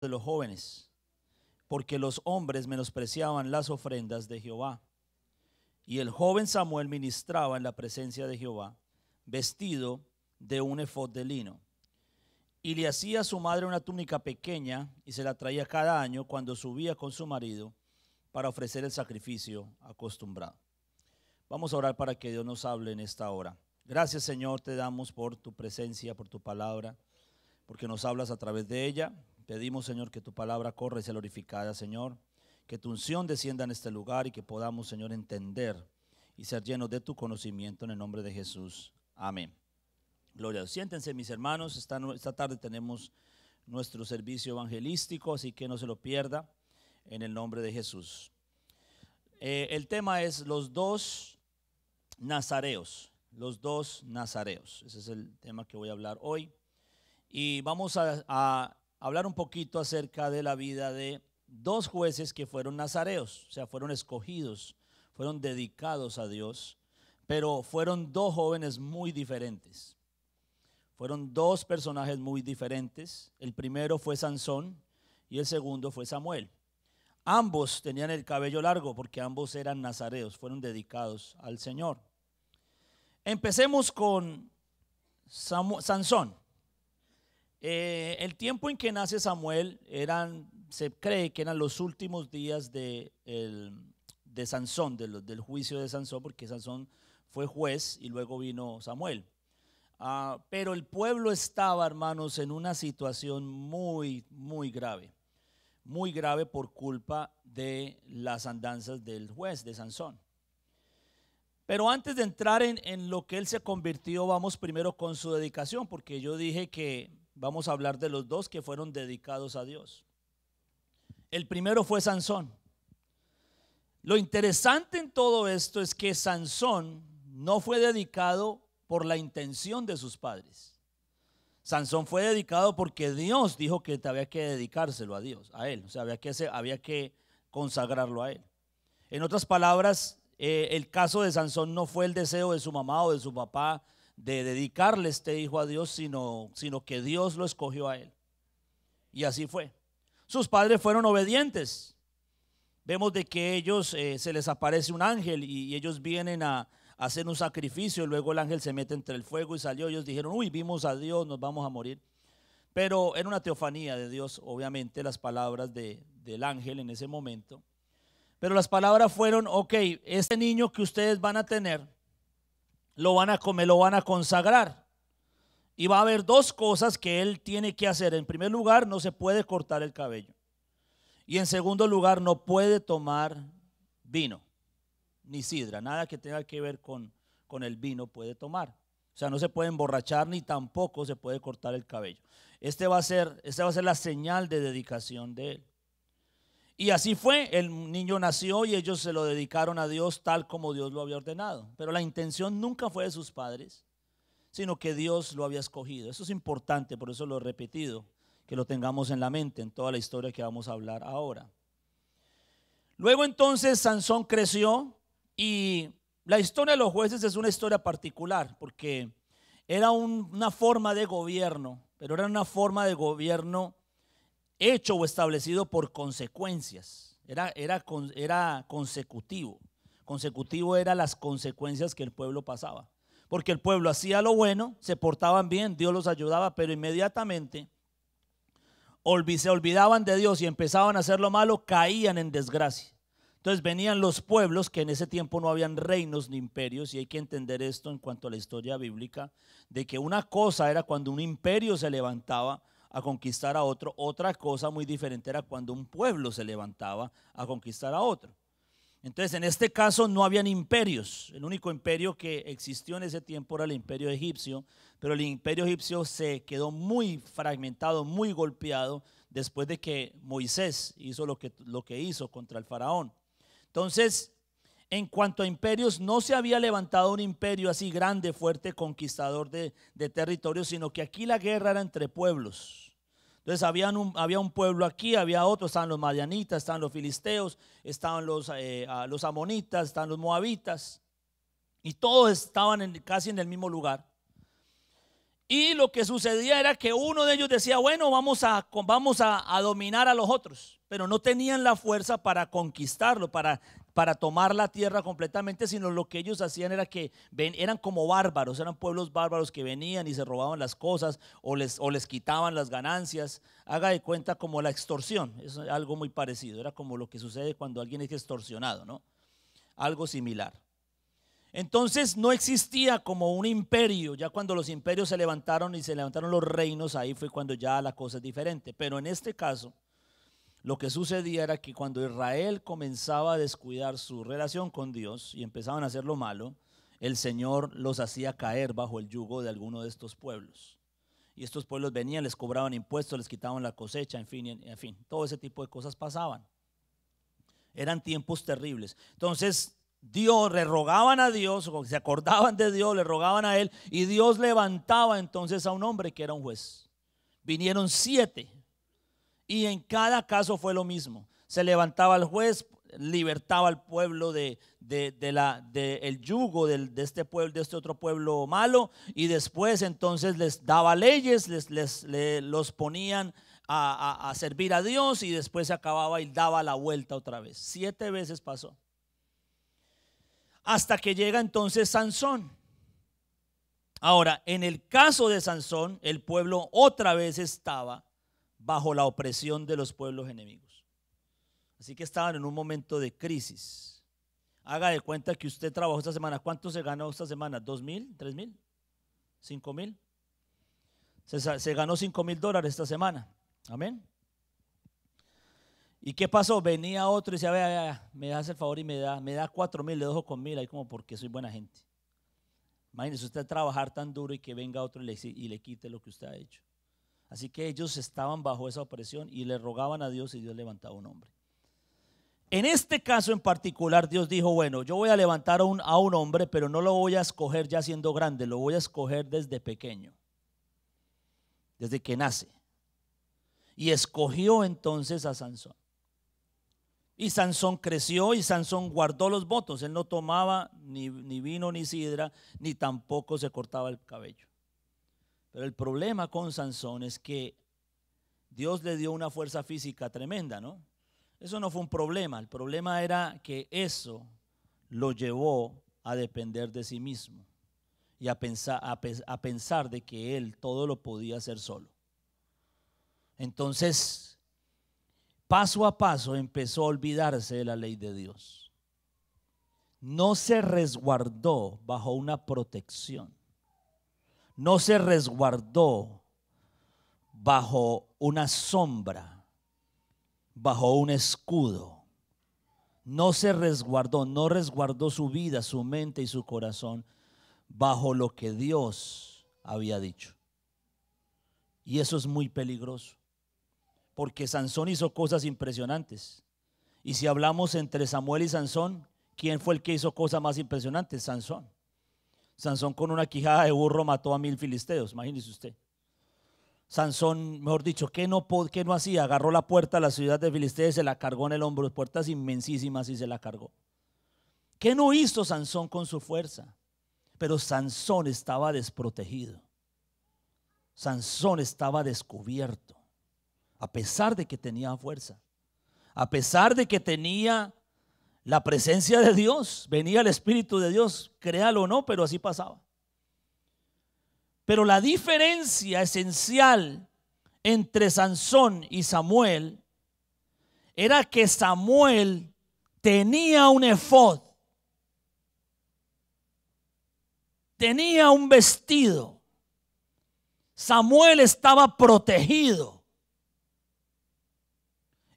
de los jóvenes, porque los hombres menospreciaban las ofrendas de Jehová. Y el joven Samuel ministraba en la presencia de Jehová, vestido de un efod de lino. Y le hacía a su madre una túnica pequeña y se la traía cada año cuando subía con su marido para ofrecer el sacrificio acostumbrado. Vamos a orar para que Dios nos hable en esta hora. Gracias Señor, te damos por tu presencia, por tu palabra, porque nos hablas a través de ella. Pedimos, Señor, que tu palabra corra y sea glorificada, Señor. Que tu unción descienda en este lugar y que podamos, Señor, entender y ser llenos de tu conocimiento en el nombre de Jesús. Amén. Gloria a Dios. Siéntense, mis hermanos. Esta, esta tarde tenemos nuestro servicio evangelístico, así que no se lo pierda en el nombre de Jesús. Eh, el tema es los dos nazareos. Los dos nazareos. Ese es el tema que voy a hablar hoy. Y vamos a hablar un poquito acerca de la vida de dos jueces que fueron nazareos, o sea, fueron escogidos, fueron dedicados a Dios, pero fueron dos jóvenes muy diferentes. Fueron dos personajes muy diferentes. El primero fue Sansón y el segundo fue Samuel. Ambos tenían el cabello largo porque ambos eran nazareos, fueron dedicados al Señor. Empecemos con Sansón. Eh, el tiempo en que nace Samuel eran, se cree que eran los últimos días de, de Sansón, de, del juicio de Sansón, porque Sansón fue juez y luego vino Samuel. Ah, pero el pueblo estaba, hermanos, en una situación muy, muy grave. Muy grave por culpa de las andanzas del juez, de Sansón. Pero antes de entrar en, en lo que él se convirtió, vamos primero con su dedicación, porque yo dije que Vamos a hablar de los dos que fueron dedicados a Dios. El primero fue Sansón. Lo interesante en todo esto es que Sansón no fue dedicado por la intención de sus padres. Sansón fue dedicado porque Dios dijo que había que dedicárselo a Dios, a él. O sea, había que, había que consagrarlo a él. En otras palabras, eh, el caso de Sansón no fue el deseo de su mamá o de su papá de dedicarle este hijo a Dios, sino, sino que Dios lo escogió a él. Y así fue. Sus padres fueron obedientes. Vemos de que ellos eh, se les aparece un ángel y, ellos vienen a, hacer un sacrificio y luego el ángel se mete entre el fuego y salió. Ellos dijeron, uy, vimos a Dios, nos vamos a morir. Pero era una teofanía de Dios, obviamente, las palabras de, del ángel en ese momento. Pero las palabras fueron, ok, este niño que ustedes van a tener, lo van a comer, lo van a consagrar. Y va a haber dos cosas que él tiene que hacer. En primer lugar, no se puede cortar el cabello. Y en segundo lugar, no puede tomar vino, ni sidra, nada que tenga que ver con, con el vino puede tomar. O sea, no se puede emborrachar ni tampoco se puede cortar el cabello. Este va a ser, esta va a ser la señal de dedicación de él. Y así fue, el niño nació y ellos se lo dedicaron a Dios tal como Dios lo había ordenado. Pero la intención nunca fue de sus padres, sino que Dios lo había escogido. Eso es importante, por eso lo he repetido, que lo tengamos en la mente en toda la historia que vamos a hablar ahora. Luego entonces Sansón creció y la historia de los jueces es una historia particular, porque era una forma de gobierno, pero era una forma de gobierno hecho o establecido por consecuencias. Era, era, era consecutivo. Consecutivo eran las consecuencias que el pueblo pasaba. Porque el pueblo hacía lo bueno, se portaban bien, Dios los ayudaba, pero inmediatamente se olvidaban de Dios y empezaban a hacer lo malo, caían en desgracia. Entonces venían los pueblos que en ese tiempo no habían reinos ni imperios, y hay que entender esto en cuanto a la historia bíblica, de que una cosa era cuando un imperio se levantaba a conquistar a otro. Otra cosa muy diferente era cuando un pueblo se levantaba a conquistar a otro. Entonces, en este caso no habían imperios. El único imperio que existió en ese tiempo era el imperio egipcio, pero el imperio egipcio se quedó muy fragmentado, muy golpeado después de que Moisés hizo lo que, lo que hizo contra el faraón. Entonces, en cuanto a imperios, no se había levantado un imperio así grande, fuerte, conquistador de, de territorio, sino que aquí la guerra era entre pueblos. Entonces había un, había un pueblo aquí, había otro, estaban los madianitas, estaban los filisteos, estaban los, eh, los amonitas, estaban los moabitas, y todos estaban en, casi en el mismo lugar. Y lo que sucedía era que uno de ellos decía, bueno, vamos, a, vamos a, dominar a los otros, pero no tenían la fuerza para conquistarlo, para para tomar la tierra completamente, sino lo que ellos hacían era que ven, eran como bárbaros, eran pueblos bárbaros que venían y se robaban las cosas o les, o les quitaban las ganancias. Haga de cuenta como la extorsión, es algo muy parecido, era como lo que sucede cuando alguien es extorsionado, ¿no? Algo similar. Entonces no existía como un imperio, ya cuando los imperios se levantaron y se levantaron los reinos, ahí fue cuando ya la cosa es diferente, pero en este caso lo que sucedía era que cuando Israel comenzaba a descuidar su relación con Dios y empezaban a hacer lo malo, el Señor los hacía caer bajo el yugo de alguno de estos pueblos. Y estos pueblos venían, les cobraban impuestos, les quitaban la cosecha, en fin, en fin, todo ese tipo de cosas pasaban. Eran tiempos terribles. Entonces, Dios, le rogaban a Dios, se acordaban de Dios, le rogaban a Él, y Dios levantaba entonces a un hombre que era un juez. Vinieron siete y en cada caso fue lo mismo. Se levantaba el juez, libertaba al pueblo de, la, yugo de, este pueblo, de este otro pueblo malo, y después entonces les daba leyes, les, les, los ponían a, a, servir a Dios y después se acababa y daba la vuelta otra vez. Siete veces pasó. Hasta que llega entonces Sansón. Ahora, en el caso de Sansón, el pueblo otra vez estaba bajo la opresión de los pueblos enemigos. Así que estaban en un momento de crisis. Haga de cuenta que usted trabajó esta semana. ¿Cuánto se ganó esta semana? ¿Dos mil? ¿Tres mil? ¿Cinco mil? Se, ganó cinco mil dólares esta semana. Amén. ¿Y qué pasó? Venía otro y decía, vea, me hace el favor y me da, me da cuatro mil, le dejo con mil, ahí como porque soy buena gente. Imagínese usted trabajar tan duro y que venga otro y le, y le quite lo que usted ha hecho. Así que ellos estaban bajo esa opresión y le rogaban a Dios y Dios levantaba un hombre. En este caso en particular, Dios dijo, bueno, yo voy a levantar a un, hombre, pero no lo voy a escoger ya siendo grande, lo voy a escoger desde pequeño, desde que nace. Y escogió entonces a Sansón. Y Sansón creció y Sansón guardó los votos. Él no tomaba ni vino ni sidra, ni tampoco se cortaba el cabello. Pero el problema con Sansón es que Dios le dio una fuerza física tremenda, ¿no? Eso no fue un problema, el problema era que eso lo llevó a depender de sí mismo y a pensar, pensar de que él todo lo podía hacer solo. Entonces, paso a paso empezó a olvidarse de la ley de Dios. No se resguardó bajo una protección no se resguardó bajo una sombra, bajo un escudo. No se resguardó, no resguardó su vida, su mente y su corazón bajo lo que Dios había dicho. Y eso es muy peligroso, porque Sansón hizo cosas impresionantes. Y si hablamos entre Samuel y Sansón, ¿quién fue el que hizo cosas más impresionantes? Sansón. Sansón con una quijada de burro mató a mil filisteos, imagínese usted. Sansón, mejor dicho, ¿qué no, qué no hacía? Agarró la puerta de la ciudad de filisteos y se la cargó en el hombro, puertas inmensísimas y se la cargó. ¿Qué no hizo Sansón con su fuerza? Pero Sansón estaba desprotegido. Sansón estaba descubierto, a pesar de que tenía fuerza, a pesar de que tenía la presencia de Dios, venía el Espíritu de Dios, créalo o no, pero así pasaba. Pero la diferencia esencial entre Sansón y Samuel era que Samuel tenía un efod, tenía un vestido. Samuel estaba protegido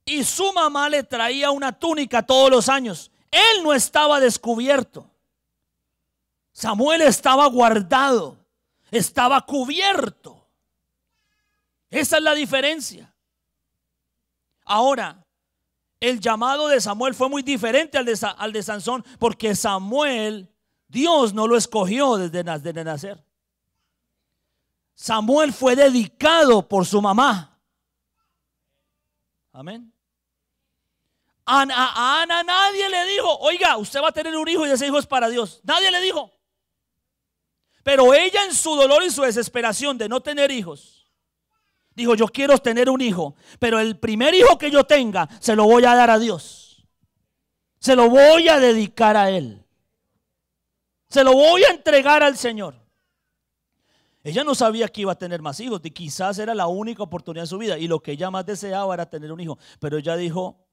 y su mamá le traía una túnica todos los años. Él no estaba descubierto. Samuel estaba guardado, estaba cubierto. Esa es la diferencia. Ahora, el llamado de Samuel fue muy diferente al de, Sansón, porque Samuel, Dios no lo escogió desde, desde nacer. Samuel fue dedicado por su mamá. Amén. A Ana, nadie le dijo, oiga, usted va a tener un hijo y ese hijo es para Dios. Nadie le dijo. Pero ella en su dolor y su desesperación de no tener hijos, dijo, yo quiero tener un hijo, pero el primer hijo que yo tenga se lo voy a dar a Dios. Se lo voy a dedicar a Él. Se lo voy a entregar al Señor. Ella no sabía que iba a tener más hijos y quizás era la única oportunidad de su vida y lo que ella más deseaba era tener un hijo. Pero ella dijo,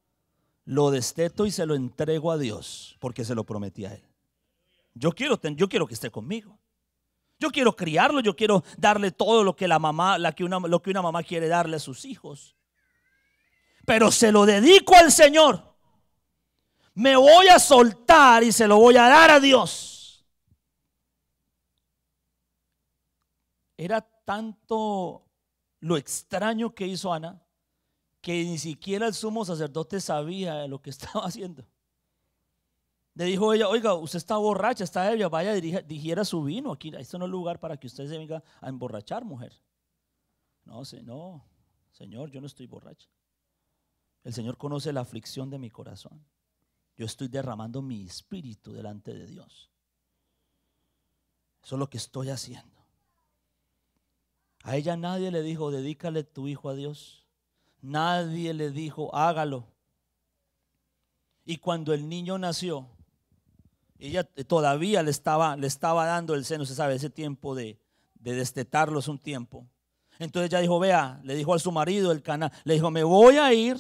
lo desteto y se lo entrego a Dios, porque se lo prometí a Él. Yo quiero, yo quiero que esté conmigo. Yo quiero criarlo, yo quiero darle todo lo que la mamá, la que lo que una mamá quiere darle a sus hijos. Pero se lo dedico al Señor. Me voy a soltar y se lo voy a dar a Dios. Era tanto lo extraño que hizo Ana que ni siquiera el sumo sacerdote sabía lo que estaba haciendo. Le dijo ella, oiga, usted está borracha, está ella. vaya, dijera digiera su vino. Aquí, esto no es lugar para que usted se venga a emborrachar, mujer. No, no, Señor, yo no estoy borracha. El Señor conoce la aflicción de mi corazón. Yo estoy derramando mi espíritu delante de Dios. Eso es lo que estoy haciendo. A ella nadie le dijo, dedícale tu hijo a Dios. Nadie le dijo, hágalo. Y cuando el niño nació, ella todavía le estaba, le estaba dando el seno, se sabe, ese tiempo de, de destetarlos un tiempo. Entonces ella dijo, vea, le dijo a su marido el canal, le dijo, me voy a ir,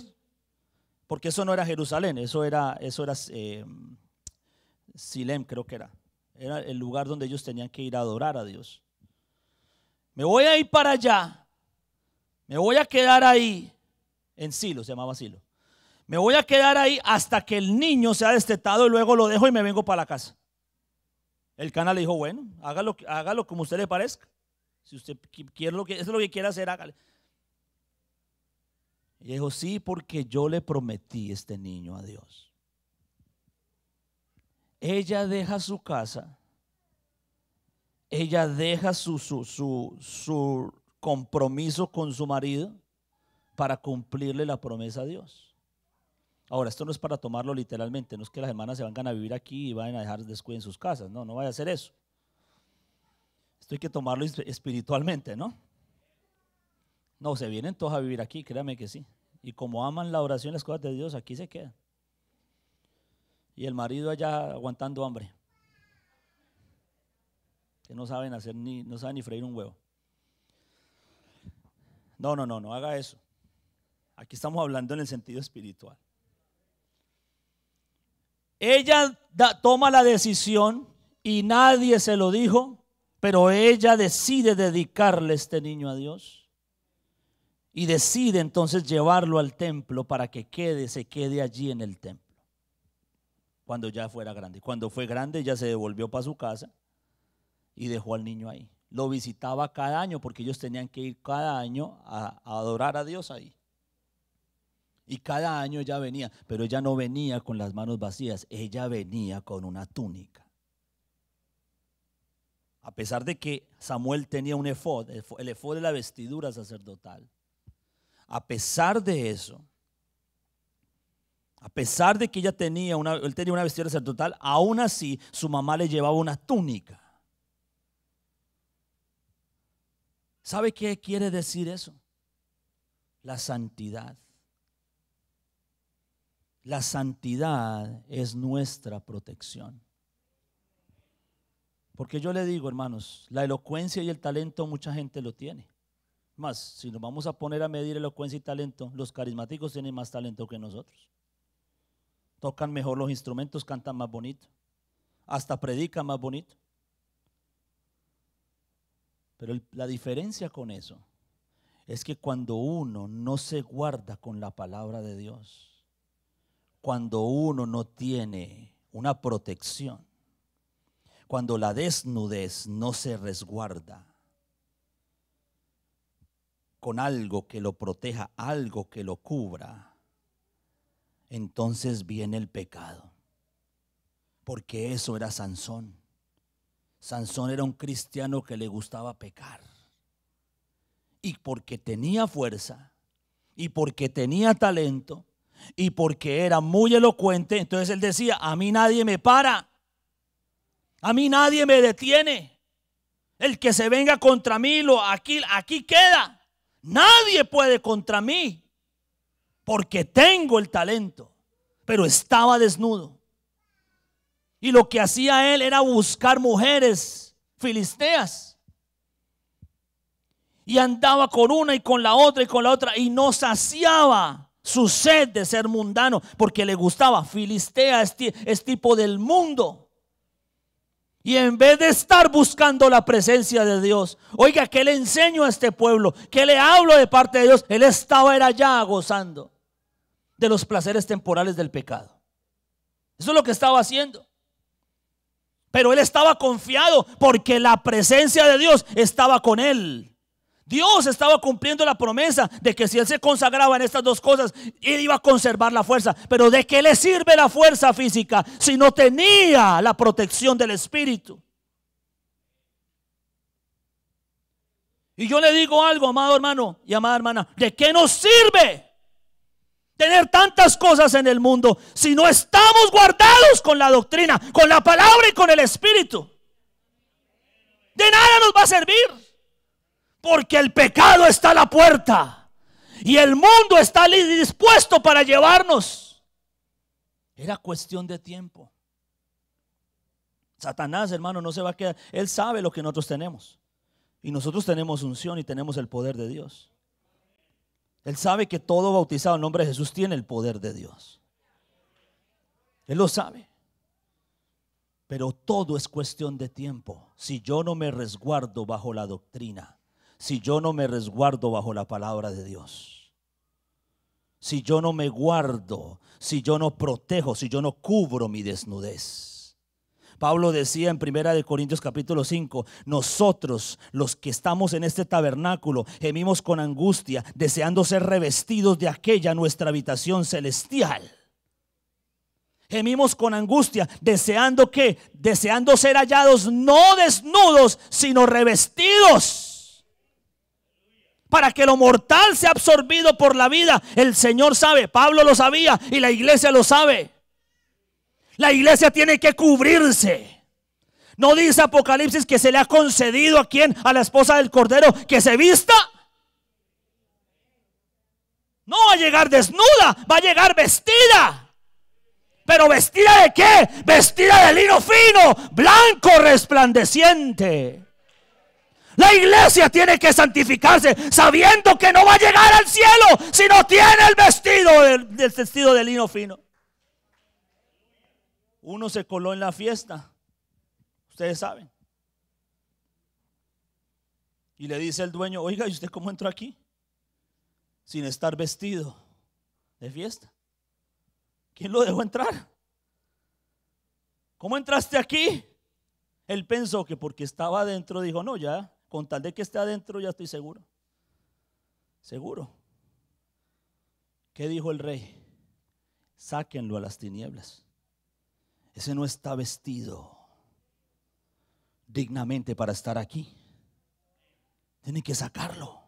porque eso no era Jerusalén, eso era, eso era eh, Silem, creo que era. Era el lugar donde ellos tenían que ir a adorar a Dios. Me voy a ir para allá, me voy a quedar ahí, en Silo, se llamaba Silo. Me voy a quedar ahí hasta que el niño sea destetado y luego lo dejo y me vengo para la casa. El canal le dijo, bueno, hágalo, como a usted le parezca. Si usted quiere lo que, es lo que quiere hacer, hágale. Y dijo, sí, porque yo le prometí este niño a Dios. Ella deja su casa, ella deja su, su compromiso con su marido para cumplirle la promesa a Dios. Ahora, esto no es para tomarlo literalmente, no es que las hermanas se van a vivir aquí y vayan a dejar descuido en sus casas, no, no vaya a hacer eso. Esto hay que tomarlo espiritualmente, ¿no? No, se vienen todos a vivir aquí, créame que sí. Y como aman la oración, las cosas de Dios, aquí se quedan. Y el marido allá aguantando hambre. Que no saben hacer ni, no saben ni freír un huevo. No, no, no, no haga eso. Aquí estamos hablando en el sentido espiritual. Ella toma la decisión y nadie se lo dijo, pero ella decide dedicarle este niño a Dios. Y decide entonces llevarlo al templo para que quede, se quede allí en el templo. Cuando ya fuera grande. Cuando fue grande ya se devolvió para su casa y dejó al niño ahí. Lo visitaba cada año porque ellos tenían que ir cada año a adorar a Dios ahí. Y cada año ella venía, pero ella no venía con las manos vacías, ella venía con una túnica. A pesar de que Samuel tenía un efod, el efod de la vestidura sacerdotal, a pesar de eso, a pesar de que ella tenía una, él tenía una vestidura sacerdotal, aún así su mamá le llevaba una túnica. ¿Sabe qué quiere decir eso? La santidad. La santidad es nuestra protección. Porque yo le digo, hermanos, la elocuencia y el talento mucha gente lo tiene. Más, si nos vamos a poner a medir elocuencia y talento, los carismáticos tienen más talento que nosotros. Tocan mejor los instrumentos, cantan más bonito, hasta predican más bonito. Pero la diferencia con eso es que cuando uno no se guarda con la palabra de Dios, cuando uno no tiene una protección, cuando la desnudez no se resguarda con algo que lo proteja, algo que lo cubra, entonces viene el pecado. Porque eso era Sansón. Sansón era un cristiano que le gustaba pecar. Y porque tenía fuerza, y porque tenía talento, y porque era muy elocuente, entonces él decía, a mí nadie me para, a mí nadie me detiene. El que se venga contra mí, lo, aquí, aquí queda. Nadie puede contra mí, porque tengo el talento, pero estaba desnudo. Y lo que hacía él era buscar mujeres filisteas. Y andaba con una y con la otra y con la otra y no saciaba su sed de ser mundano, porque le gustaba. Filistea este, este tipo del mundo. Y en vez de estar buscando la presencia de Dios, oiga, que le enseño a este pueblo? que le hablo de parte de Dios? Él estaba, era ya gozando de los placeres temporales del pecado. Eso es lo que estaba haciendo. Pero él estaba confiado porque la presencia de Dios estaba con él. Dios estaba cumpliendo la promesa de que si él se consagraba en estas dos cosas, él iba a conservar la fuerza. Pero ¿de qué le sirve la fuerza física si no tenía la protección del Espíritu? Y yo le digo algo, amado hermano y amada hermana, ¿de qué nos sirve tener tantas cosas en el mundo si no estamos guardados con la doctrina, con la palabra y con el Espíritu? De nada nos va a servir. Porque el pecado está a la puerta. Y el mundo está dispuesto para llevarnos. Era cuestión de tiempo. Satanás, hermano, no se va a quedar. Él sabe lo que nosotros tenemos. Y nosotros tenemos unción y tenemos el poder de Dios. Él sabe que todo bautizado en nombre de Jesús tiene el poder de Dios. Él lo sabe. Pero todo es cuestión de tiempo si yo no me resguardo bajo la doctrina si yo no me resguardo bajo la palabra de Dios. Si yo no me guardo, si yo no protejo, si yo no cubro mi desnudez. Pablo decía en 1 Corintios capítulo 5, nosotros los que estamos en este tabernáculo gemimos con angustia, deseando ser revestidos de aquella nuestra habitación celestial. Gemimos con angustia, deseando que, deseando ser hallados no desnudos, sino revestidos para que lo mortal sea absorbido por la vida. El Señor sabe, Pablo lo sabía y la iglesia lo sabe. La iglesia tiene que cubrirse. No dice Apocalipsis que se le ha concedido a quien, a la esposa del Cordero, que se vista. No va a llegar desnuda, va a llegar vestida. Pero vestida de qué? Vestida de lino fino, blanco, resplandeciente. La iglesia tiene que santificarse sabiendo que no va a llegar al cielo si no tiene el vestido del, vestido de lino fino. Uno se coló en la fiesta, ustedes saben. Y le dice el dueño, oiga, ¿y usted cómo entró aquí? Sin estar vestido de fiesta. ¿Quién lo dejó entrar? ¿Cómo entraste aquí? Él pensó que porque estaba adentro dijo, no, ya, con tal de que esté adentro, ya estoy seguro. Seguro. ¿Qué dijo el rey? Sáquenlo a las tinieblas. Ese no está vestido dignamente para estar aquí. tiene que sacarlo.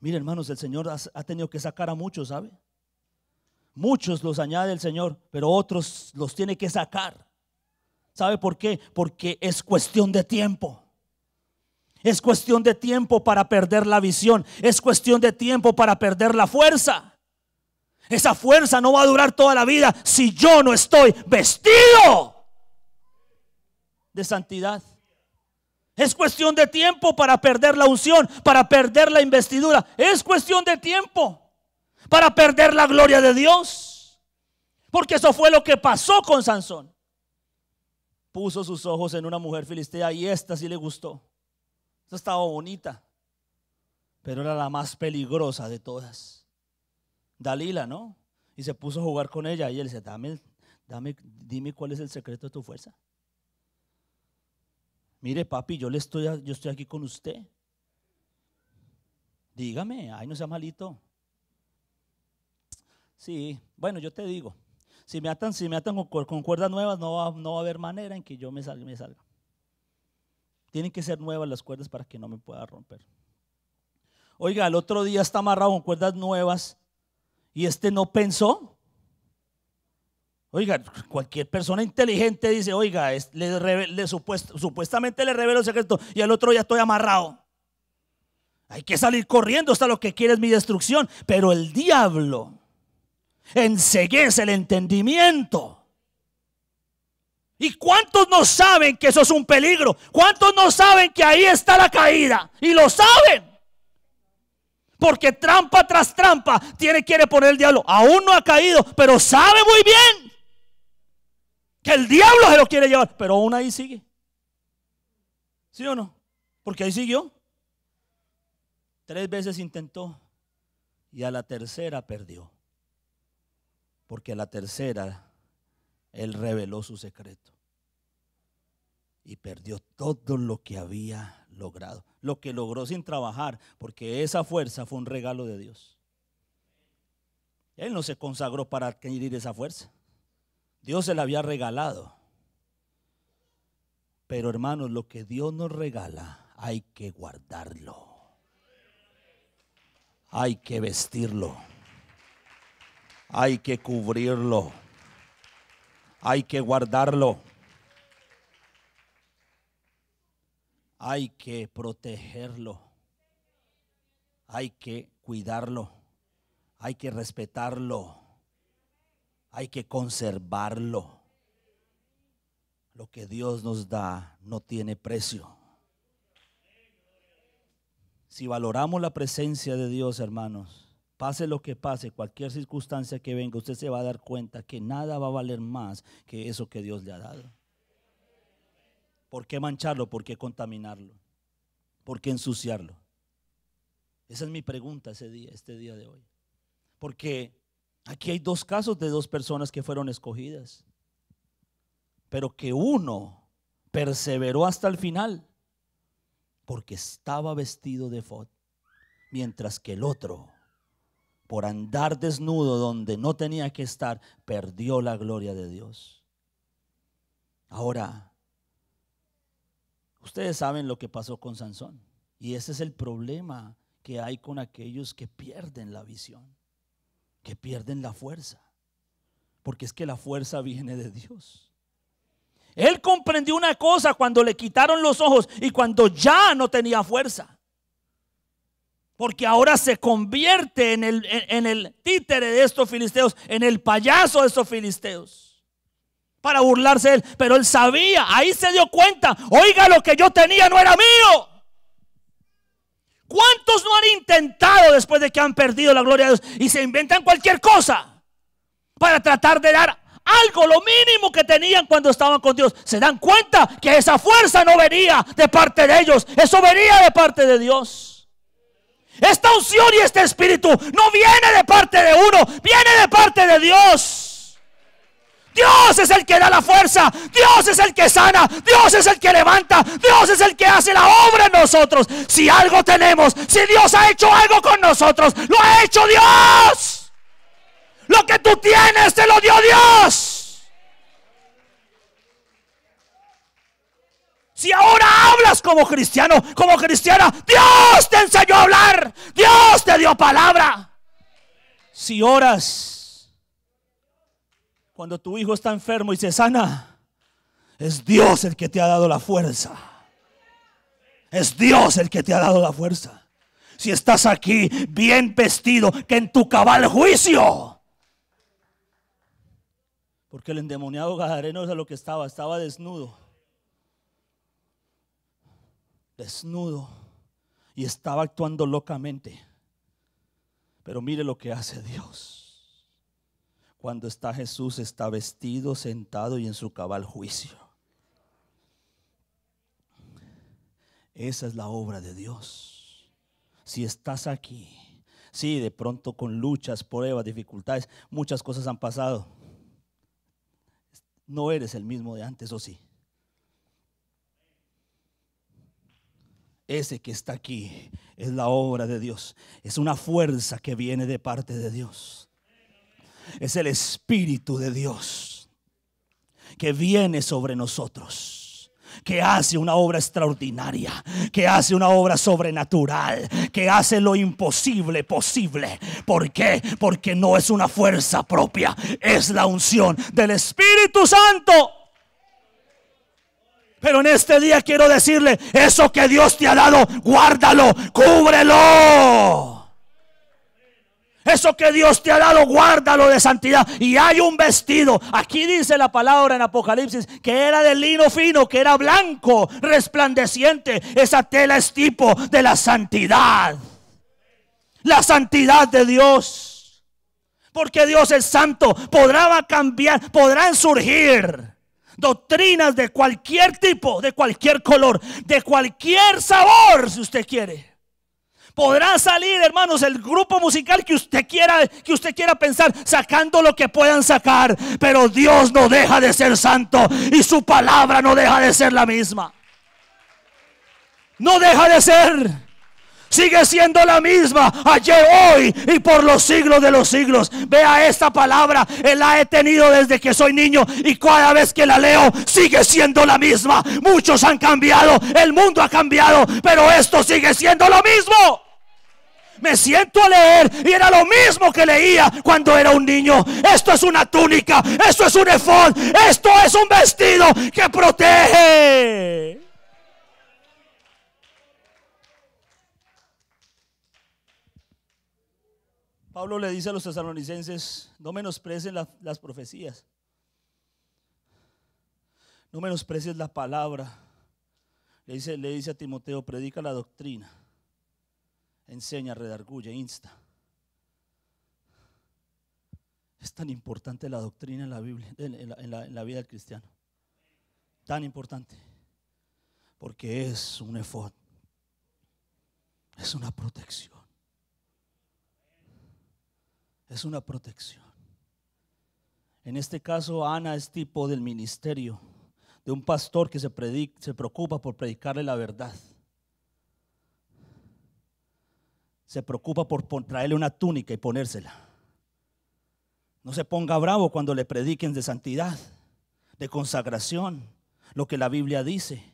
Mire, hermanos, el Señor ha tenido que sacar a muchos, ¿sabe? Muchos los añade el Señor, pero otros los tiene que sacar. ¿Sabe por qué? Porque es cuestión de tiempo. Es cuestión de tiempo para perder la visión. Es cuestión de tiempo para perder la fuerza. Esa fuerza no va a durar toda la vida si yo no estoy vestido de santidad. Es cuestión de tiempo para perder la unción, para perder la investidura. Es cuestión de tiempo para perder la gloria de Dios. Porque eso fue lo que pasó con Sansón. Puso sus ojos en una mujer filistea y esta sí le gustó. Esa estaba bonita, pero era la más peligrosa de todas. Dalila, ¿no? Y se puso a jugar con ella y él dice, dime cuál es el secreto de tu fuerza. Mire, papi, yo, le estoy, yo estoy aquí con usted. Dígame, ay, no sea malito. Sí, bueno, yo te digo, si me atan, si me atan con, cuerdas nuevas, no va, no va a haber manera en que yo Me salga. Tienen que ser nuevas las cuerdas para que no me pueda romper. Oiga, el otro día está amarrado con cuerdas nuevas y este no pensó. Oiga, cualquier persona inteligente dice, oiga, supuestamente le revelo el secreto y al otro día estoy amarrado. Hay que salir corriendo hasta lo que quiere es mi destrucción. Pero el diablo enseguece el entendimiento ¿Y cuántos no saben que eso es un peligro? ¿Cuántos no saben que ahí está la caída? Y lo saben. Porque trampa tras trampa tiene, quiere poner el diablo. Aún no ha caído, pero sabe muy bien que el diablo se lo quiere llevar. Pero aún ahí sigue. ¿Sí o no? Porque ahí siguió. Tres veces intentó y a la tercera perdió. Porque a la tercera él reveló su secreto y perdió todo lo que había logrado, lo que logró sin trabajar, porque esa fuerza fue un regalo de Dios. Él no se consagró para adquirir esa fuerza. Dios se la había regalado. Pero hermanos, lo que Dios nos regala hay que guardarlo. Hay que vestirlo. Hay que cubrirlo hay que guardarlo. Hay que protegerlo. Hay que cuidarlo. Hay que respetarlo. Hay que conservarlo. Lo que Dios nos da no tiene precio. Si valoramos la presencia de Dios, hermanos, Pase lo que pase, cualquier circunstancia que venga, usted se va a dar cuenta que nada va a valer más que eso que Dios le ha dado. ¿Por qué mancharlo? ¿Por qué contaminarlo? ¿Por qué ensuciarlo? Esa es mi pregunta ese día, este día de hoy. Porque aquí hay dos casos de dos personas que fueron escogidas, pero que uno perseveró hasta el final porque estaba vestido de fod, mientras que el otro por andar desnudo donde no tenía que estar, perdió la gloria de Dios. Ahora, ustedes saben lo que pasó con Sansón. Y ese es el problema que hay con aquellos que pierden la visión, que pierden la fuerza. Porque es que la fuerza viene de Dios. Él comprendió una cosa cuando le quitaron los ojos y cuando ya no tenía fuerza. Porque ahora se convierte en el, títere de estos filisteos, en el payaso de estos filisteos para burlarse de él. Pero él sabía, ahí se dio cuenta, oiga, lo que yo tenía no era mío. ¿Cuántos no han intentado después de que han perdido la gloria de Dios y se inventan cualquier cosa para tratar de dar algo, lo mínimo que tenían cuando estaban con Dios? Se dan cuenta que esa fuerza no venía de parte de ellos, eso venía de parte de Dios. Esta unción y este espíritu no viene de parte de uno, viene de parte de Dios. Dios es el que da la fuerza, Dios es el que sana, Dios es el que levanta, Dios es el que hace la obra en nosotros. Si algo tenemos, si Dios ha hecho algo con nosotros, lo ha hecho Dios. Lo que tú tienes te lo dio Dios. Si ahora hablas como cristiano, como cristiana, Dios te enseñó a hablar. Dios te dio palabra. Si oras cuando tu hijo está enfermo y se sana, es Dios el que te ha dado la fuerza. Es Dios el que te ha dado la fuerza. Si estás aquí bien vestido, que en tu cabal juicio. Porque el endemoniado gadareno es a lo que estaba, estaba desnudo desnudo y estaba actuando locamente. Pero mire lo que hace Dios. Cuando está Jesús, está vestido, sentado y en su cabal juicio. Esa es la obra de Dios. Si estás aquí, si de pronto con luchas, pruebas, dificultades, muchas cosas han pasado. No eres el mismo de antes, ¿o sí? ese que está aquí es la obra de Dios. Es una fuerza que viene de parte de Dios. Es el Espíritu de Dios que viene sobre nosotros que hace una obra extraordinaria, que hace una obra sobrenatural, que hace lo imposible posible. ¿Por qué? Porque no es una fuerza propia, es la unción del Espíritu Santo. Pero en este día quiero decirle, eso que Dios te ha dado, guárdalo, cúbrelo. Eso que Dios te ha dado, guárdalo de santidad. Y hay un vestido. Aquí dice la palabra en Apocalipsis que era de lino fino, que era blanco, resplandeciente. Esa tela es tipo de la santidad. La santidad de Dios. Porque Dios es santo. Podrá cambiar, podrán surgir doctrinas de cualquier tipo, de cualquier color, de cualquier sabor, si usted quiere. Podrá salir, hermanos, el grupo musical que usted quiera, que usted quiera pensar, sacando lo que puedan sacar, pero Dios no deja de ser santo y su palabra no deja de ser la misma. No deja de ser sigue siendo la misma ayer, hoy y por los siglos de los siglos. Vea esta palabra, él la he tenido desde que soy niño y cada vez que la leo sigue siendo la misma. Muchos han cambiado, el mundo ha cambiado, pero esto sigue siendo lo mismo. Me siento a leer y era lo mismo que leía cuando era un niño. Esto es una túnica, esto es un efón, esto es un vestido que protege. Pablo le dice a los tesalonicenses, no menosprecies las profecías, no menosprecies la palabra. Le dice, le dice a Timoteo, predica la doctrina, enseña, redarguye, insta. Es tan importante la doctrina en la Biblia, en la, vida del cristiano. Tan importante. Porque es un efod. Es una protección es una protección. En este caso, Ana es tipo del ministerio, de un pastor que se, se preocupa por predicarle la verdad. Se preocupa por traerle una túnica y ponérsela. No se ponga bravo cuando le prediquen de santidad, de consagración, lo que la Biblia dice.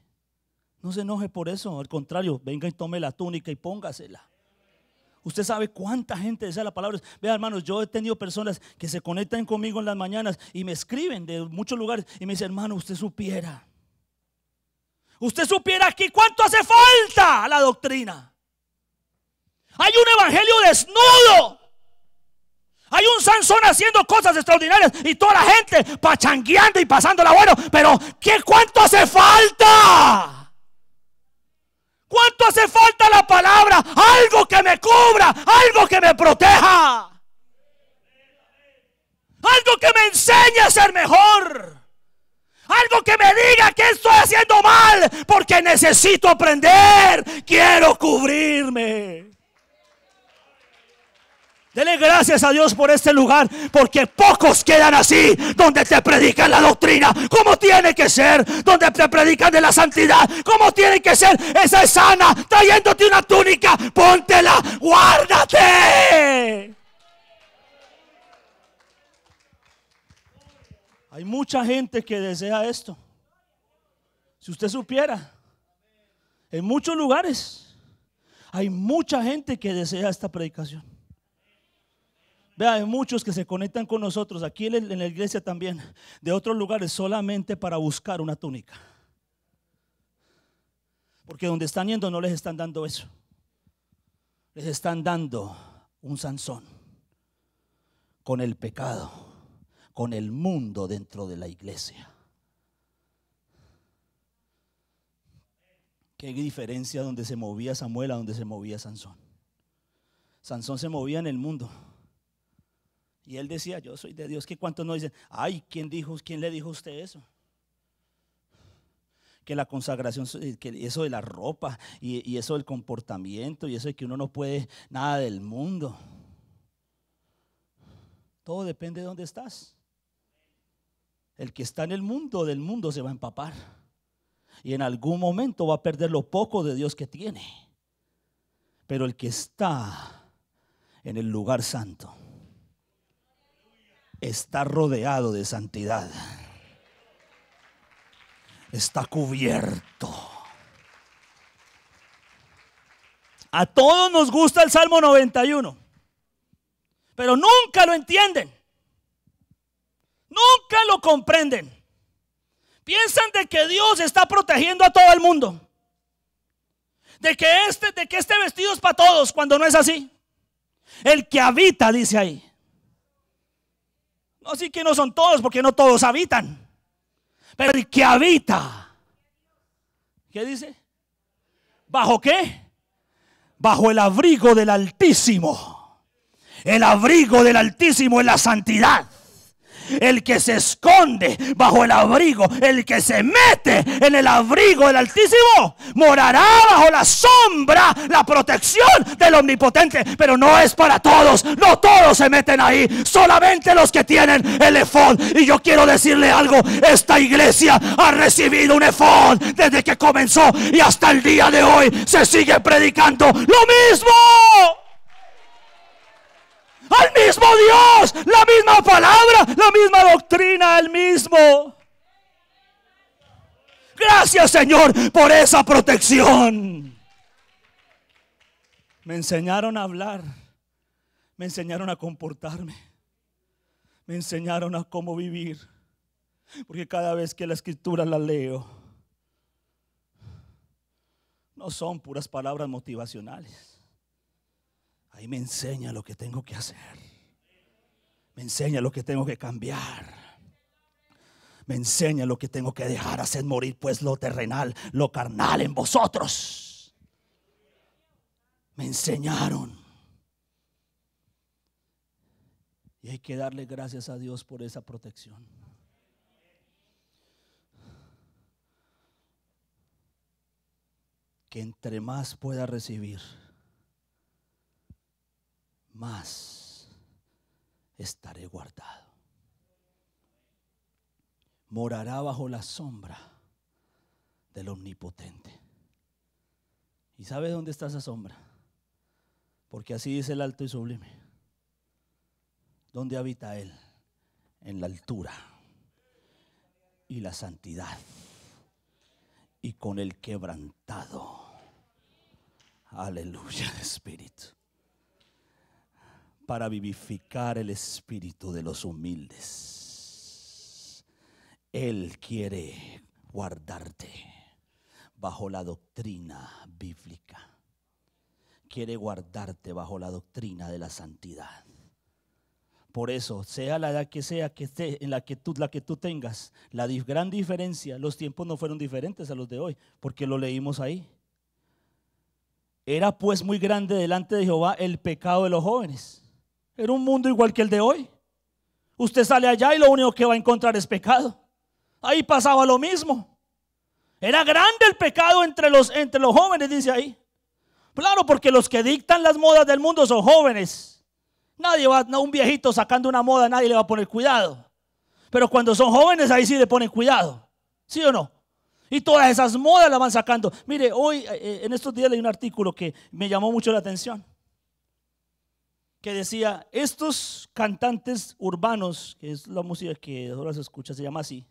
No se enoje por eso, al contrario, venga y tome la túnica y póngasela. Usted sabe cuánta gente desea la palabra. Vea, hermanos, yo he tenido personas que se conectan conmigo en las mañanas y me escriben de muchos lugares y me dicen, hermano, usted supiera. Usted supiera aquí cuánto hace falta a la doctrina. Hay un evangelio desnudo. Hay un Sansón haciendo cosas extraordinarias y toda la gente pachangueando y pasándola bueno. Pero ¿qué cuánto hace falta? ¿Cuánto hace falta la palabra? Algo que me cubra, algo que me proteja. Algo que me enseñe a ser mejor. Algo que me diga que estoy haciendo mal porque necesito aprender. Quiero cubrirme. Dele gracias a Dios por este lugar, porque pocos quedan así, donde te predican la doctrina, como tiene que ser, donde te predican de la santidad, como tiene que ser. Esa es sana, trayéndote una túnica, póntela, guárdate. Hay mucha gente que desea esto. Si usted supiera, en muchos lugares hay mucha gente que desea esta predicación hay muchos que se conectan con nosotros, aquí en la iglesia también, de otros lugares, solamente para buscar una túnica. Porque donde están yendo no les están dando eso. Les están dando un Sansón con el pecado, con el mundo dentro de la iglesia. Qué diferencia donde se movía Samuel donde se movía Sansón. Sansón se movía en el mundo. Y él decía, yo soy de Dios. Que cuántos no dicen? Ay, ¿quién, dijo, ¿quién le dijo usted eso? Que la consagración, eh, que eso de la ropa y, y eso del comportamiento y eso de que uno no puede nada del mundo. Todo depende de dónde estás. El que está en el mundo, del mundo se va a empapar. Y en algún momento va a perder lo poco de Dios que tiene. Pero el que está en el lugar santo, está rodeado de santidad. Está cubierto. A todos nos gusta el Salmo 91, pero nunca lo entienden. Nunca lo comprenden. Piensan de que Dios está protegiendo a todo el mundo. De que este, de que este vestido es para todos, cuando no es así. El que habita, dice ahí. Así que no son todos, porque no todos habitan. Pero el que habita, ¿qué dice? ¿Bajo qué? Bajo el abrigo del Altísimo. El abrigo del Altísimo es la santidad el que se esconde bajo el abrigo, el que se mete en el abrigo del Altísimo, morará bajo la sombra, la protección del Omnipotente. Pero no es para todos, no todos se meten ahí, solamente los que tienen el efón. Y yo quiero decirle algo, esta iglesia ha recibido un efón desde que comenzó y hasta el día de hoy se sigue predicando lo mismo al mismo Dios, la misma palabra, la misma doctrina, el mismo. Gracias Señor por esa protección. Me enseñaron a hablar, me enseñaron a comportarme, me enseñaron a cómo vivir, porque cada vez que la escritura la leo, no son puras palabras motivacionales me enseña lo que tengo que hacer. Me enseña lo que tengo que cambiar. Me enseña lo que tengo que dejar, hacer morir pues lo terrenal, lo carnal en vosotros. Me enseñaron. Y hay que darle gracias a Dios por esa protección. Que entre más pueda recibir, más estaré guardado. Morará bajo la sombra del omnipotente. ¿Y sabe dónde está esa sombra? Porque así dice el alto y sublime. ¿Dónde habita Él? En la altura y la santidad y con el quebrantado. Aleluya, Espíritu para vivificar el espíritu de los humildes. Él quiere guardarte bajo la doctrina bíblica. Quiere guardarte bajo la doctrina de la santidad. Por eso, sea la edad que sea que esté, en la que la que tú tengas, la gran diferencia, los tiempos no fueron diferentes a los de hoy, porque lo leímos ahí. Era pues muy grande delante de Jehová el pecado de los jóvenes. Era un mundo igual que el de hoy. Usted sale allá y lo único que va a encontrar es pecado. Ahí pasaba lo mismo. Era grande el pecado entre los, entre los jóvenes, dice ahí. Claro, porque los que dictan las modas del mundo son jóvenes. Nadie va, un viejito sacando una moda, nadie le va a poner cuidado. Pero cuando son jóvenes, ahí sí le ponen cuidado. ¿Sí o no? Y todas esas modas las van sacando. Mire, hoy eh, en estos días leí un artículo que me llamó mucho la atención que decía, estos cantantes urbanos, que es la música que ahora se escucha, se llama así,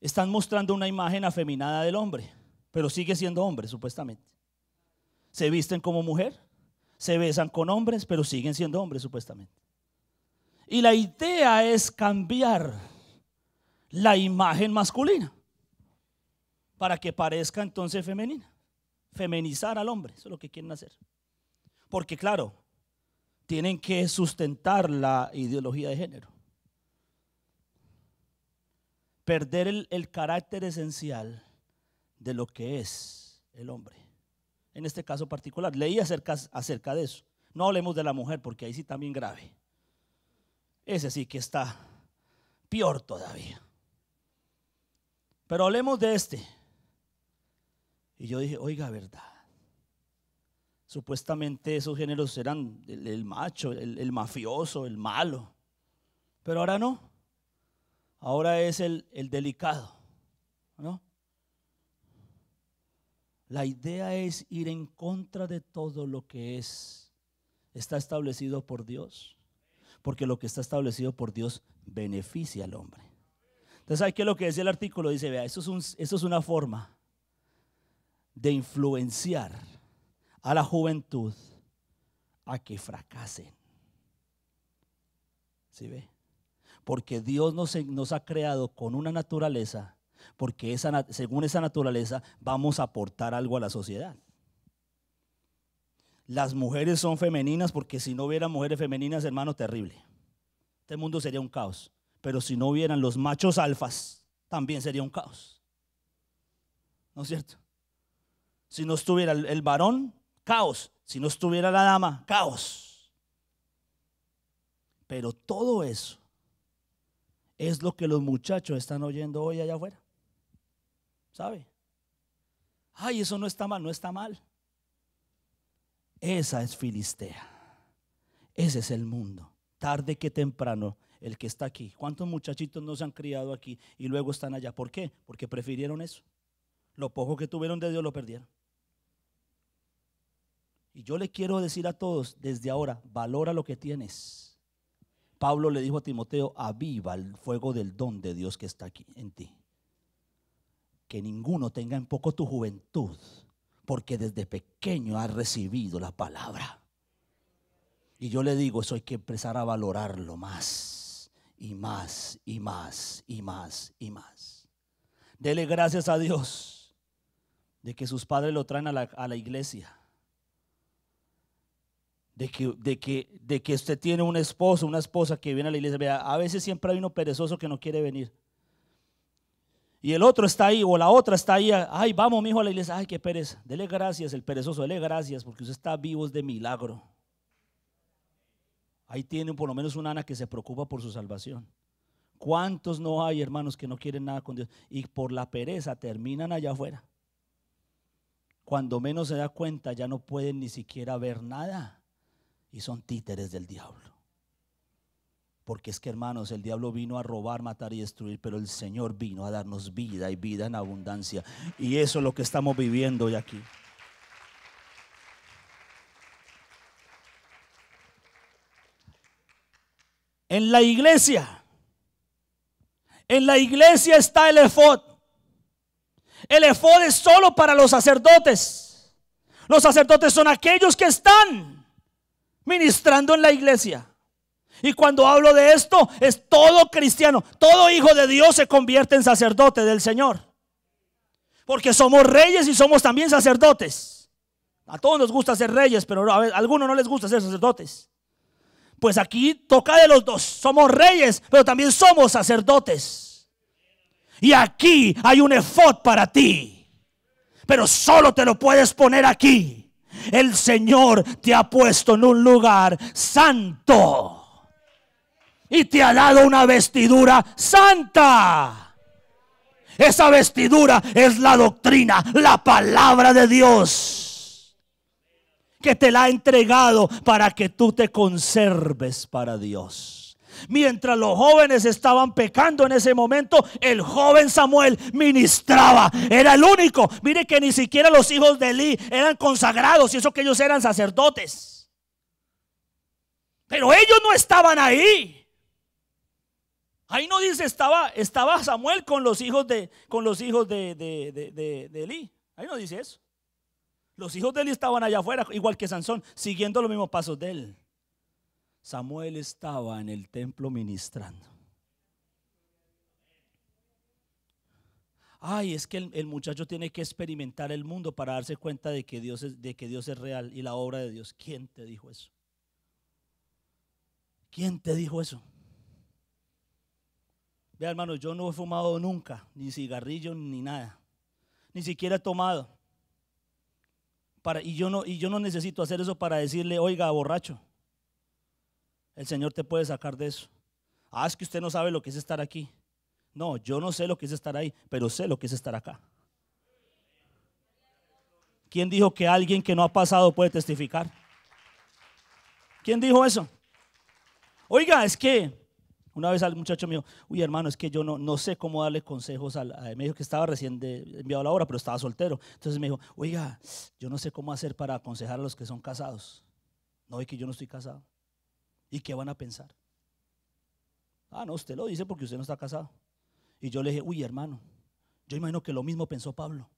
están mostrando una imagen afeminada del hombre, pero sigue siendo hombre, supuestamente. Se visten como mujer, se besan con hombres, pero siguen siendo hombres, supuestamente. Y la idea es cambiar la imagen masculina para que parezca entonces femenina, Femenizar al hombre, eso es lo que quieren hacer. Porque claro, tienen que sustentar la ideología de género. Perder el, carácter esencial de lo que es el hombre. En este caso particular, leí acerca, acerca de eso. No hablemos de la mujer porque ahí sí también grave. Ese sí que está peor todavía. Pero hablemos de este. Y yo dije, oiga, verdad. Supuestamente esos géneros eran el, macho, el, mafioso, el malo. Pero ahora no. Ahora es el, delicado. ¿no? La idea es ir en contra de todo lo que es. Está establecido por Dios. Porque lo que está establecido por Dios beneficia al hombre. Entonces, hay que lo que dice el artículo? Dice, vea, eso es una forma de influenciar a la juventud a que fracasen. ¿Sí ve? Porque Dios nos, ha creado con una naturaleza, porque esa, según esa naturaleza vamos a aportar algo a la sociedad. Las mujeres son femeninas porque si no hubiera mujeres femeninas, hermano, terrible. Este mundo sería un caos. Pero si no hubieran los machos alfas, también sería un caos. ¿No es cierto? Si no estuviera el varón, caos. Si no estuviera la dama, caos. Pero todo eso es lo que los muchachos están oyendo hoy allá afuera. ¿Sabe? Ay, eso no está mal, no está mal. Esa es Filistea. Ese es el mundo. Tarde que temprano, el que está aquí. ¿Cuántos muchachitos no se han criado aquí y luego están allá? ¿Por qué? Porque prefirieron eso. Lo poco que tuvieron de Dios lo perdieron. Y yo le quiero decir a todos, desde ahora, valora lo que tienes. Pablo le dijo a Timoteo, aviva el fuego del don de Dios que está aquí en ti. Que ninguno tenga en poco tu juventud, porque desde pequeño has recibido la palabra. Y yo le digo, eso hay que empezar a valorarlo más y más y más y más y más. Dele gracias a Dios de que sus padres lo traen a la, a la iglesia de que, de, que, usted tiene un esposo, una esposa que viene a la iglesia. a veces siempre hay uno perezoso que no quiere venir. Y el otro está ahí, o la otra está ahí. Ay, vamos, mi hijo, a la iglesia. Ay, qué pereza. Dele gracias, el perezoso, dele gracias, porque usted está vivo es de milagro. Ahí tiene por lo menos una Ana que se preocupa por su salvación. ¿Cuántos no hay, hermanos, que no quieren nada con Dios? Y por la pereza terminan allá afuera. Cuando menos se da cuenta, ya no pueden ni siquiera ver nada y son títeres del diablo. Porque es que, hermanos, el diablo vino a robar, matar y destruir, pero el Señor vino a darnos vida y vida en abundancia. Y eso es lo que estamos viviendo hoy aquí. En la iglesia, en la iglesia está el efod. El efod es solo para los sacerdotes. Los sacerdotes son aquellos que están ministrando en la iglesia. Y cuando hablo de esto, es todo cristiano, todo hijo de Dios se convierte en sacerdote del Señor. Porque somos reyes y somos también sacerdotes. A todos nos gusta ser reyes, pero a, algunos no les gusta ser sacerdotes. Pues aquí toca de los dos. Somos reyes, pero también somos sacerdotes. Y aquí hay un efod para ti. Pero solo te lo puedes poner aquí el Señor te ha puesto en un lugar santo. Y te ha dado una vestidura santa. Esa vestidura es la doctrina, la palabra de Dios. Que te la ha entregado para que tú te conserves para Dios. Mientras los jóvenes estaban pecando en ese momento, el joven Samuel ministraba. Era el único. Mire que ni siquiera los hijos de Eli eran consagrados y eso que ellos eran sacerdotes. Pero ellos no estaban ahí. Ahí no dice estaba, estaba Samuel con los hijos de, con los hijos de, de, de Eli. Ahí no dice eso. Los hijos de Eli estaban allá afuera, igual que Sansón, siguiendo los mismos pasos de él. Samuel estaba en el templo ministrando. Ay, es que el, muchacho tiene que experimentar el mundo para darse cuenta de que, Dios es, de que Dios es real y la obra de Dios. ¿Quién te dijo eso? ¿Quién te dijo eso? Vea, hermano, yo no he fumado nunca, ni cigarrillo, ni nada. Ni siquiera he tomado. Para, y, yo no, y yo no necesito hacer eso para decirle, oiga, borracho. El Señor te puede sacar de eso. Ah, es que usted no sabe lo que es estar aquí. No, yo no sé lo que es estar ahí, pero sé lo que es estar acá. ¿Quién dijo que alguien que no ha pasado puede testificar? ¿Quién dijo eso? Oiga, es que una vez al muchacho dijo, uy hermano, es que yo no, no sé cómo darle consejos al... Me dijo que estaba recién enviado a la obra, pero estaba soltero. Entonces me dijo, oiga, yo no sé cómo hacer para aconsejar a los que son casados. No, es que yo no estoy casado. ¿Y qué van a pensar? Ah, no, usted lo dice porque usted no está casado. Y yo le dije, uy, hermano, yo imagino que lo mismo pensó Pablo.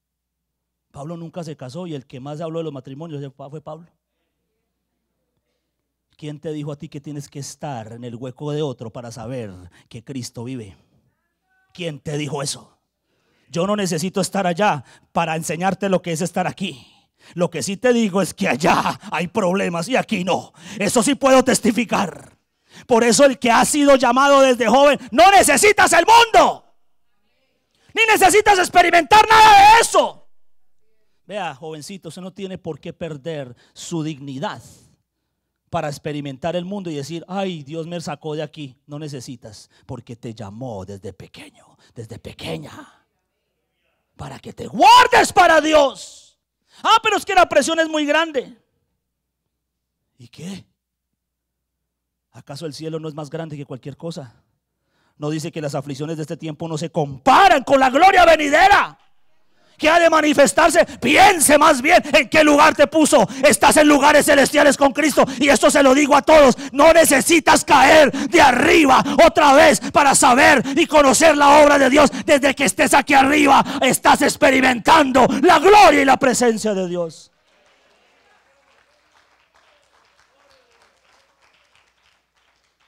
Pablo nunca se casó y el que más habló de los matrimonios fue Pablo. ¿Quién te dijo a ti que tienes que estar en el hueco de otro para saber que Cristo vive? ¿Quién te dijo eso? Yo no necesito estar allá para enseñarte lo que es estar aquí. Lo que sí te digo es que allá hay problemas y aquí no. Eso sí puedo testificar. Por eso el que ha sido llamado desde joven, no necesitas el mundo. Ni necesitas experimentar nada de eso. Vea, jovencito, usted no tiene por qué perder su dignidad para experimentar el mundo y decir, ay, Dios me sacó de aquí. No necesitas, porque te llamó desde pequeño, desde pequeña, para que te guardes para Dios. Ah, pero es que la presión es muy grande. ¿Y qué? ¿Acaso el cielo no es más grande que cualquier cosa? No dice que las aflicciones de este tiempo no se comparan con la gloria venidera que ha de manifestarse, piense más bien en qué lugar te puso. Estás en lugares celestiales con Cristo. Y esto se lo digo a todos. No necesitas caer de arriba otra vez para saber y conocer la obra de Dios. Desde que estés aquí arriba, estás experimentando la gloria y la presencia de Dios.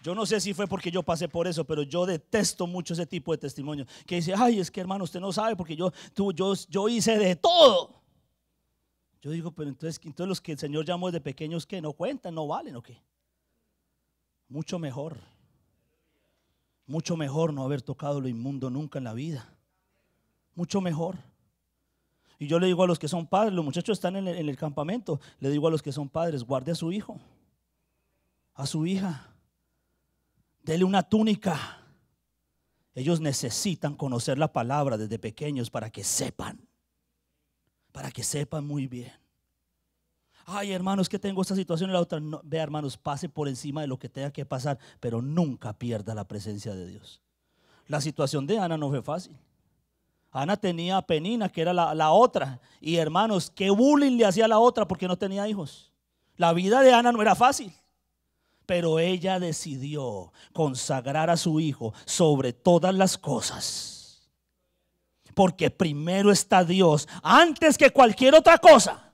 Yo no sé si fue porque yo pasé por eso, pero yo detesto mucho ese tipo de testimonio. Que dice, ay, es que hermano, usted no sabe porque yo, tú, yo, yo hice de todo. Yo digo, pero entonces, entonces los que el Señor llamó de pequeños, que ¿No cuentan? ¿No valen o qué? Mucho mejor. Mucho mejor no haber tocado lo inmundo nunca en la vida. Mucho mejor. Y yo le digo a los que son padres, los muchachos están en el campamento, le digo a los que son padres, guarde a su hijo, a su hija Dele una túnica. Ellos necesitan conocer la palabra desde pequeños para que sepan, para que sepan muy bien. Ay, hermanos, que tengo esta situación y la otra. Vea hermanos, pase por encima de lo que tenga que pasar, pero nunca pierda la presencia de Dios. La situación de Ana no fue fácil. Ana tenía a Penina, que era la, otra. Y hermanos, que bullying le hacía la otra porque no tenía hijos. La vida de Ana no era fácil pero ella decidió consagrar a su hijo sobre todas las cosas. Porque primero está Dios antes que cualquier otra cosa.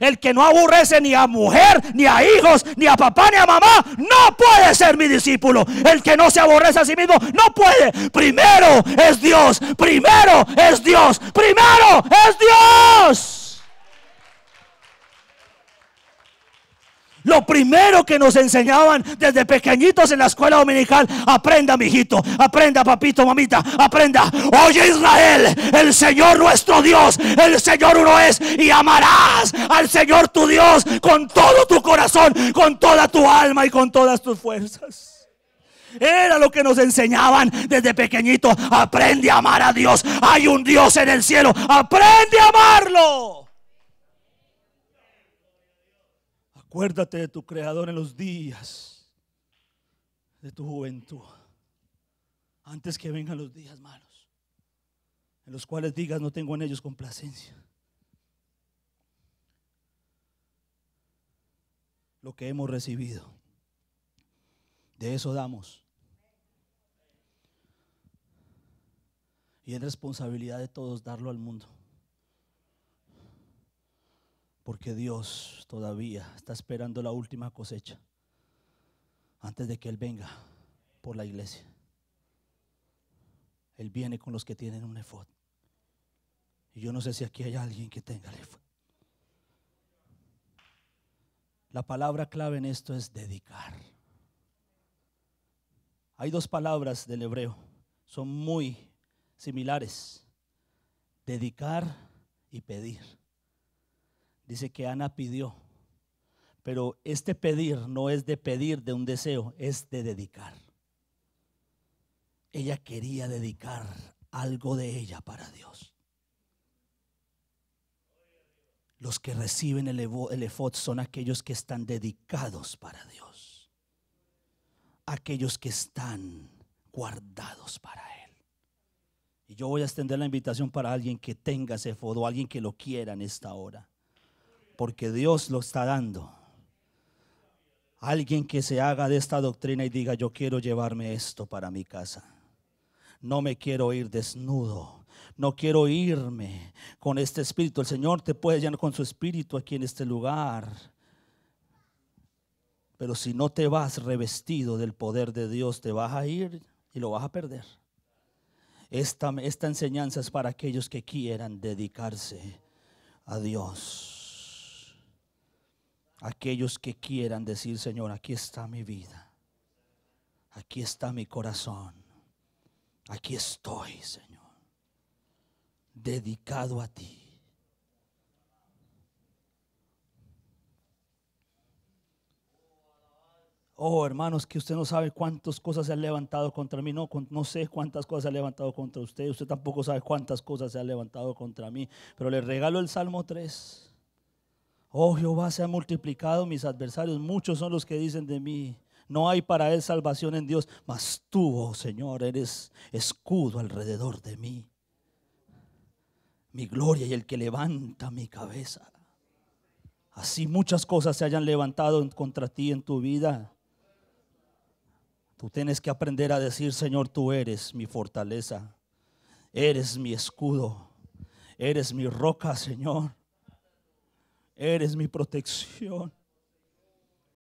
El que no aborrece ni a mujer, ni a hijos, ni a papá, ni a mamá, no puede ser mi discípulo. El que no se aborrece a sí mismo, no puede. Primero es Dios, primero es Dios, primero es Dios. Lo primero que nos enseñaban desde pequeñitos en la escuela dominical, aprenda, mijito, aprenda, papito, mamita, aprenda. Oye Israel, el Señor nuestro Dios, el Señor uno es, y amarás al Señor tu Dios con todo tu corazón, con toda tu alma y con todas tus fuerzas. Era lo que nos enseñaban desde pequeñito. Aprende a amar a Dios. Hay un Dios en el cielo. Aprende a amarlo. Acuérdate de tu Creador en los días de tu juventud, antes que vengan los días malos, en los cuales digas, no tengo en ellos complacencia. Lo que hemos recibido, de eso damos. Y es responsabilidad de todos darlo al mundo. Porque Dios todavía está esperando la última cosecha antes de que Él venga por la iglesia. Él viene con los que tienen un efod. Y yo no sé si aquí hay alguien que tenga el efod. La palabra clave en esto es dedicar. Hay dos palabras del hebreo, son muy similares. Dedicar y pedir. Dice que Ana pidió, pero este pedir no es de pedir de un deseo, es de dedicar. Ella quería dedicar algo de ella para Dios. Los que reciben el, efod son aquellos que están dedicados para Dios. Aquellos que están guardados para Él. Y yo voy a extender la invitación para alguien que tenga ese O alguien que lo quiera en esta hora porque Dios lo está dando. Alguien que se haga de esta doctrina y diga, yo quiero llevarme esto para mi casa. No me quiero ir desnudo. No quiero irme con este espíritu. El Señor te puede llenar con su espíritu aquí en este lugar. Pero si no te vas revestido del poder de Dios, te vas a ir y lo vas a perder. Esta, esta enseñanza es para aquellos que quieran dedicarse a Dios aquellos que quieran decir, Señor, aquí está mi vida, aquí está mi corazón, aquí estoy, Señor, dedicado a ti. Oh, hermanos, que usted no sabe cuántas cosas se han levantado contra mí. No, no sé cuántas cosas se han levantado contra usted. Usted tampoco sabe cuántas cosas se han levantado contra mí. Pero le regalo el Salmo 3. Oh Jehová, se han multiplicado mis adversarios, muchos son los que dicen de mí. No hay para él salvación en Dios, mas tú, oh Señor, eres escudo alrededor de mí. Mi gloria y el que levanta mi cabeza. Así muchas cosas se hayan levantado contra ti en tu vida. Tú tienes que aprender a decir, Señor, tú eres mi fortaleza, eres mi escudo, eres mi roca, Señor. Eres mi protección.